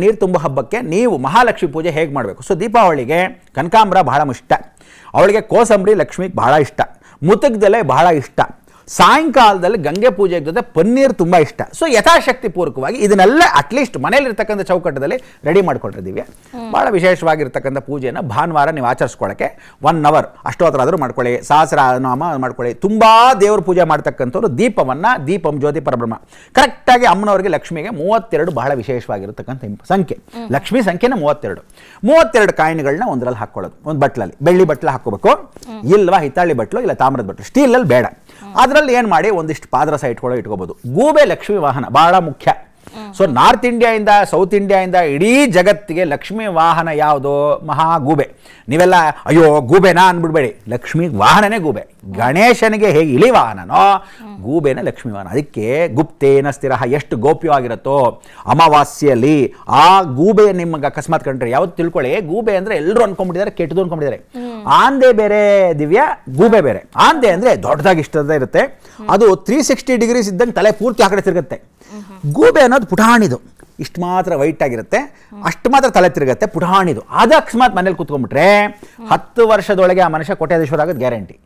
ನೀರು ತುಂಬ ಹಬ್ಬಕ್ಕೆ ನೀವು ಮಹಾಲಕ್ಷ್ಮಿ ಪೂಜೆ ಹೇಗೆ ಮಾಡಬೇಕು ಸೊ ದೀಪಾವಳಿಗೆ ಕನಕಾಂಬ್ರ ಬಹಳ ಇಷ್ಟ ಅವಳಿಗೆ ಕೋಸಂಬರಿ ಲಕ್ಷ್ಮಿಗೆ ಬಹಳ ಇಷ್ಟ ಮುತುಗ್ದಲೆ ಬಹಳ ಇಷ್ಟ ಸಾಯಂಕಾಲದಲ್ಲಿ ಗಂಗೆ ಪೂಜೆ ಜೊತೆ ಪನ್ನೀರ್ ತುಂಬ ಇಷ್ಟ ಸೊ ಯಥಾಶಕ್ತಿ ಪೂರ್ವಕವಾಗಿ ಇದನ್ನೆಲ್ಲ ಅಟ್ಲೀಸ್ಟ್ ಮನೇಲಿರ್ತಕ್ಕಂಥ ಚೌಕಟ್ಟದಲ್ಲಿ ರೆಡಿ ಮಾಡ್ಕೊಂಡಿದ್ದೀವಿ ಭಾಳ ವಿಶೇಷವಾಗಿರ್ತಕ್ಕಂಥ ಪೂಜೆಯನ್ನು ಭಾನುವಾರ ನೀವು ಆಚರಿಸ್ಕೊಳ್ಳೋಕ್ಕೆ ಒನ್ ಅವರ್ ಅಷ್ಟೋತ್ತರಾದರೂ ಮಾಡ್ಕೊಳ್ಳಿ ಸಹಸ್ರನಾಮ ಮಾಡ್ಕೊಳ್ಳಿ ತುಂಬ ದೇವ್ರ ಪೂಜೆ ಮಾಡ್ತಕ್ಕಂಥವ್ರು ದೀಪವನ್ನು ದೀಪಂ ಜ್ಯೋತಿ ಪರಬ್ರಹ್ಮ ಕರೆಕ್ಟಾಗಿ ಅಮ್ಮನವರಿಗೆ ಲಕ್ಷ್ಮಿಗೆ ಮೂವತ್ತೆರಡು ಬಹಳ ವಿಶೇಷವಾಗಿರ್ತಕ್ಕಂಥ ಸಂಖ್ಯೆ ಲಕ್ಷ್ಮಿ ಸಂಖ್ಯೆನ ಮೂವತ್ತೆರಡು ಮೂವತ್ತೆರಡು ಕಾಯಿನ್ಗಳನ್ನ ಒಂದರಲ್ಲಿ ಹಾಕ್ಕೊಳ್ಳೋದು ಒಂದು ಬಟ್ಲಲ್ಲಿ ಬೆಳ್ಳಿ ಬಟ್ಲ ಹಾಕೋಬೇಕು ಇಲ್ವಾ ಹಿತ್ತಾಳಿ ಬಟ್ಲು ಇಲ್ಲ ತಾಮ್ರದ ಬಟ್ಲು ಸ್ಟೀಲಲ್ಲಿ ಬೇಡ ಅದರಲ್ಲಿ ಏನು ಮಾಡಿ ಒಂದಿಷ್ಟು ಪಾದರಸ ಇಟ್ಕೊಳ್ಳೋ ಇಟ್ಕೋಬೋದು ಗೂಬೆ ಲಕ್ಷ್ಮೀ ವಾಹನ ಬಹಳ ಮುಖ್ಯ ಸೊ ನಾರ್ತ್ ಇಂಡಿಯಾಯಿಂದ ಸೌತ್ ಇಂಡಿಯಾಯಿಂದ ಇಡೀ ಜಗತ್ತಿಗೆ ಲಕ್ಷ್ಮೀ ವಾಹನ ಯಾವುದು ಮಹಾ ಗೂಬೆ ನೀವೆಲ್ಲ ಅಯ್ಯೋ ಗೂಬೆನಾ ಅಂದ್ಬಿಡ್ಬೇಡಿ ಲಕ್ಷ್ಮೀ ವಾಹನನೇ ಗೂಬೆ ಗಣೇಶನಿಗೆ ಹೇಗೆ ಇಳಿ ವಾಹನನೋ ಗೂಬೆನ ಲಕ್ಷ್ಮೀ ವಾಹನ ಅದಕ್ಕೆ ಗುಪ್ತೇನ ಸ್ಥಿರ ಎಷ್ಟು ಗೋಪ್ಯವಾಗಿರುತ್ತೋ ಅಮಾವಾಸ್ಯೆಯಲ್ಲಿ ಆ ಗೂಬೆ ನಿಮ್ಗೆ ಅಕಸ್ಮಾತ್ ಕಂಡ್ರೆ ಯಾವತ್ತು ತಿಳ್ಕೊಳ್ಳಿ ಗೂಬೆ ಅಂದ್ರೆ ಎಲ್ಲರೂ ಅನ್ಕೊಂಡ್ಬಿಟ್ಟಿದ್ದಾರೆ ಕೆಟ್ಟದು ಅನ್ಕೊಂಡಿದ್ದಾರೆ ಆಂದೆ ಬೇರೆ ದಿವ್ಯ ಗೂಬೆ ಬೇರೆ ಆಂದೆ ಅಂದ್ರೆ ದೊಡ್ಡದಾಗಿ ಇಷ್ಟದ ಇರುತ್ತೆ ಅದು ತ್ರೀ ಸಿಕ್ಸ್ಟಿ ಡಿಗ್ರೀಸ್ ಇದ್ದಂಗೆ ತಲೆ ಪೂರ್ತಿ ಆಕಡೆ ತಿರುಗತ್ತೆ ತಿರುಗುತ್ತೆ ಗೂಬೆ ಅನ್ನೋದು ಪುಟಾಣಿದು ಇಷ್ಟು ಮಾತ್ರ ವೈಟ್ ಆಗಿರುತ್ತೆ ಅಷ್ಟು ಮಾತ್ರ ತಲೆ ತಿರುಗತ್ತೆ ಪುಟಾಣಿದು ಅದು ಅಕಸ್ಮಾತ್ ಮನೇಲಿ ಕುತ್ಕೊಂಡ್ಬಿಟ್ರೆ ಹತ್ತು ವರ್ಷದೊಳಗೆ ಆ ಮನುಷ್ಯ ಕೋಟ್ಯಾಧೀಶ್ವರ ಆಗೋದು ಗ್ಯಾರಂಟಿ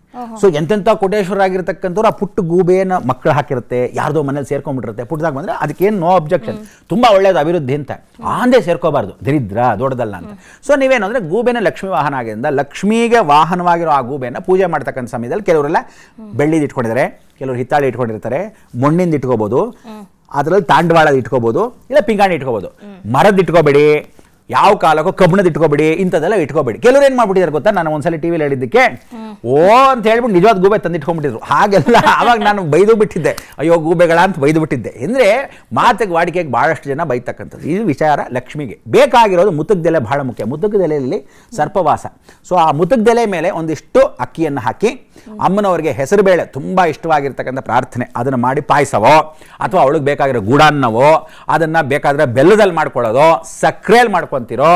ಸೊ ಎಂತೆಂಥ ಕೋಟೇಶ್ವರ ಆಗಿರ್ತಕ್ಕಂಥವ್ರು ಆ ಪುಟ್ಟ ಗೂಬೇನ ಮಕ್ಕಳು ಹಾಕಿರುತ್ತೆ ಯಾರ್ದೋ ಮನೇಲಿ ಸೇರ್ಕೊಂಡ್ಬಿಟ್ಟಿರುತ್ತೆ ಪುಟ್ಟದಾಗ ಅದಕ್ಕೆ ಏನು ನೋ ಅಬ್ಜೆಕ್ಷನ್ ತುಂಬಾ ಒಳ್ಳೆಯದು ಅಭಿವೃದ್ಧಿ ಅಂತ ಆಂದೇ ಸೇರ್ಕೋಬಾರ್ದು ದರಿದ್ರ ದೊಡ್ಡದಲ್ಲ ಅಂತ ಸೊ ನೀವೇನು ಅಂದರೆ ಗೂಬೆನ ಲಕ್ಷ್ಮೀ ವಾಹನ ಆಗಿದ್ದರಿಂದ ಲಕ್ಷ್ಮಿಗೆ ವಾಹನವಾಗಿರೋ ಆ ಗೂಬೆನ ಪೂಜೆ ಮಾಡ್ತಕ್ಕಂಥ ಸಮಯದಲ್ಲಿ ಕೆಲವರೆಲ್ಲ ಬೆಳ್ಳಿದು ಇಟ್ಕೊಂಡಿದ್ದಾರೆ ಕೆಲವರು ಹಿತ್ತಾಳಿ ಇಟ್ಕೊಂಡಿರ್ತಾರೆ ಮಣ್ಣಿಂದ ಇಟ್ಕೋಬಹುದು ಅದರಲ್ಲಿ ತಾಂಡವಾಳ ಇಟ್ಕೋಬೋದು ಇಲ್ಲ ಪಿಂಗಾಣಿ ಇಟ್ಕೋಬೋದು ಮರದ ಇಟ್ಕೋಬೇಡಿ ಯಾವ ಕಾಲಕ್ಕೂ ಕಬ್ಬಣದ ಇಟ್ಕೋಬೇಡಿ ಇಂಥದ್ದೆಲ್ಲ ಇಟ್ಕೋಬೇಡಿ ಕೆಲವ್ರು ಏನ್ ಮಾಡ್ಬಿಟ್ಟಿದ್ದಾರೆ ಗೊತ್ತಾ ನಾನು ಒಂದ್ಸಲ ಟಿವಿಲಿ ಹೇಳಿದ್ದಕ್ಕೆ ಓ ಅಂತ ಹೇಳ್ಬಿಟ್ಟು ನಿಜವಾದ ಗೂಬೆ ತಂದಿಟ್ಕೊಂಡ್ಬಿಟ್ಟಿದ್ರು ಹಾಗೆಲ್ಲ ಅವಾಗ ನಾನು ಬೈದು ಬಿಟ್ಟಿದ್ದೆ ಅಯ್ಯೋ ಗೂಬೆಗಳ ಅಂತ ಬೈದು ಬಿಟ್ಟಿದ್ದೆ ಅಂದರೆ ಮಾತಿಗೆ ವಾಡಿಕೆಗೆ ಬಹಳಷ್ಟು ಜನ ಬೈತಕ್ಕಂಥದ್ದು ಇದು ವಿಚಾರ ಲಕ್ಷ್ಮಿಗೆ ಬೇಕಾಗಿರೋದು ಮುತುಗ್ದೆಲೆ ಬಹಳ ಮುಖ್ಯ ಮುತುಗ್ದೆಲೆಯಲ್ಲಿ ಸರ್ಪವಾಸ ಸೊ ಆ ಮುತುಗ್ದೆಲೆ ಮೇಲೆ ಒಂದಿಷ್ಟು ಅಕ್ಕಿಯನ್ನು ಹಾಕಿ ಅಮ್ಮನವರಿಗೆ ಹೆಸರು ಬೇಳೆ ತುಂಬ ಇಷ್ಟವಾಗಿರ್ತಕ್ಕಂಥ ಪ್ರಾರ್ಥನೆ ಅದನ್ನು ಮಾಡಿ ಪಾಯಸವೋ ಅಥವಾ ಅವಳಿಗೆ ಬೇಕಾಗಿರೋ ಗೂಡನ್ನವೋ ಅದನ್ನು ಬೇಕಾದರೆ ಬೆಲ್ಲದಲ್ಲಿ ಮಾಡ್ಕೊಳ್ಳೋದು ಸಕ್ಕರೆಯಲ್ಲಿ ಮಾಡ್ಕೊಳ್ಳೋದು ಹಾಕ್ಕೊಂತೀರೋ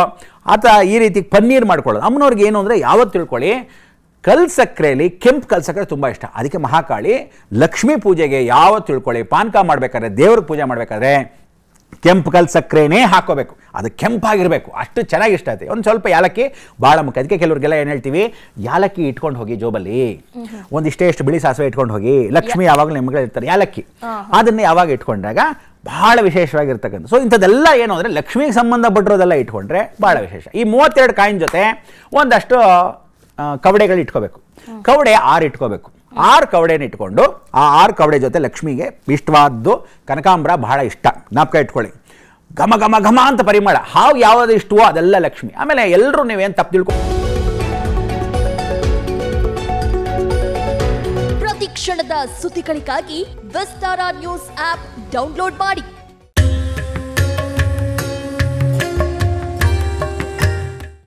ಆತ ಈ ರೀತಿ ಪನ್ನೀರ್ ಮಾಡ್ಕೊಳ್ಳೋದು ಅಮ್ಮನವ್ರಿಗೆ ಏನು ಅಂದರೆ ಯಾವತ್ತು ತಿಳ್ಕೊಳ್ಳಿ ಕಲ್ ಸಕ್ಕರೆಯಲ್ಲಿ ಕೆಂಪು ಕಲ್ಸಕ್ರೆ ತುಂಬ ಇಷ್ಟ ಅದಕ್ಕೆ ಮಹಾಕಾಳಿ ಲಕ್ಷ್ಮೀ ಪೂಜೆಗೆ ಯಾವತ್ತು ತಿಳ್ಕೊಳ್ಳಿ ಪಾನಕ ಮಾಡಬೇಕಾದ್ರೆ ದೇವ್ರಿಗೆ ಪೂಜೆ ಮಾಡಬೇಕಾದ್ರೆ ಕೆಂಪು ಕಲ್ ಸಕ್ಕರೆನೇ ಹಾಕೋಬೇಕು ಅದು ಕೆಂಪಾಗಿರಬೇಕು ಅಷ್ಟು ಚೆನ್ನಾಗಿ ಇಷ್ಟ ಐತೆ ಒಂದು ಸ್ವಲ್ಪ ಯಾಲಕ್ಕಿ ಭಾಳ ಮುಖ್ಯ ಅದಕ್ಕೆ ಕೆಲವ್ರಿಗೆಲ್ಲ ಏನು ಹೇಳ್ತೀವಿ ಯಾಲಕ್ಕಿ ಇಟ್ಕೊಂಡು ಹೋಗಿ ಜೋಬಲ್ಲಿ ಒಂದಿಷ್ಟೇ ಎಷ್ಟು ಬಿಳಿ ಸಾಸಿವೆ ಇಟ್ಕೊಂಡು ಹೋಗಿ ಲಕ್ಷ್ಮಿ ಯಾವಾಗಲೂ ನಿಮಗೆ ಇರ್ತಾರೆ ಯಾಲಕ್ಕಿ ಅದನ್ನು ಯಾವಾಗ ಇಟ್ಕೊಂಡಾಗ ಭಾಳ ವಿಶೇಷವಾಗಿರ್ತಕ್ಕಂಥ ಸೊ ಇಂಥದ್ದೆಲ್ಲ ಏನು ಅಂದರೆ ಲಕ್ಷ್ಮಿಗೆ ಸಂಬಂಧಪಟ್ಟಿರೋದೆಲ್ಲ ಇಟ್ಕೊಂಡ್ರೆ ಭಾಳ ವಿಶೇಷ ಈ ಮೂವತ್ತೆರಡು ಕಾಯಿನ್ ಜೊತೆ ಒಂದಷ್ಟು ಕವಡೆಗಳು ಇಟ್ಕೋಬೇಕು ಕವಡೆ ಆರು ಇಟ್ಕೋಬೇಕು ಆರು ಕವಡೆನ ಇಟ್ಕೊಂಡು ಆ ಆರು ಕವಡೆ ಜೊತೆ ಲಕ್ಷ್ಮಿಗೆ ಇಷ್ಟವಾದ್ದು ಕನಕಾಂಬ್ರ ಬಹಳ ಇಷ್ಟ ಜ್ಞಾಪಕ ಇಟ್ಕೊಳ್ಳಿ ಘಮ ಘಮ ಘಮ ಅಂತ ಪರಿಮಳ ಹಾವು ಯಾವುದು ಇಷ್ಟವೋ ಅದೆಲ್ಲ ಲಕ್ಷ್ಮಿ ಆಮೇಲೆ ಎಲ್ಲರೂ ನೀವೇನು ತಪ್ಪು ತಿಳ್ಕೊ ತಕ್ಷಣದ ಸುದ್ದಿಗಳಿಗಾಗಿ ವಿಸ್ತಾರ ನ್ಯೂಸ್ ಆಪ್ ಡೌನ್ಲೋಡ್ ಮಾಡಿ